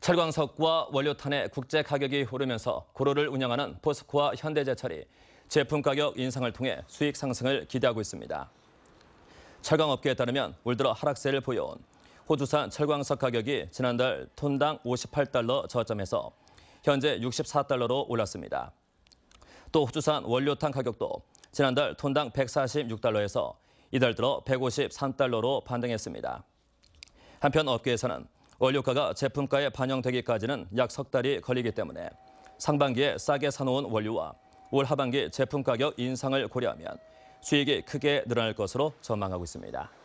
철광석과 원료탄의 국제 가격이 오르면서 고로를 운영하는 포스코와 현대제철이 제품 가격 인상을 통해 수익 상승을 기대하고 있습니다. 철강업계에 따르면 올 들어 하락세를 보여온 호주산 철광석 가격이 지난달 톤당 58달러 저점에서 현재 64달러로 올랐습니다. 또 호주산 원료탄 가격도 지난달 톤당 146달러에서 이달 들어 153달러로 반등했습니다. 한편 업계에서는 원료가가 제품가에 반영되기까지는 약 석 달이 걸리기 때문에 상반기에 싸게 사놓은 원료와 올 하반기 제품 가격 인상을 고려하면 수익이 크게 늘어날 것으로 전망하고 있습니다.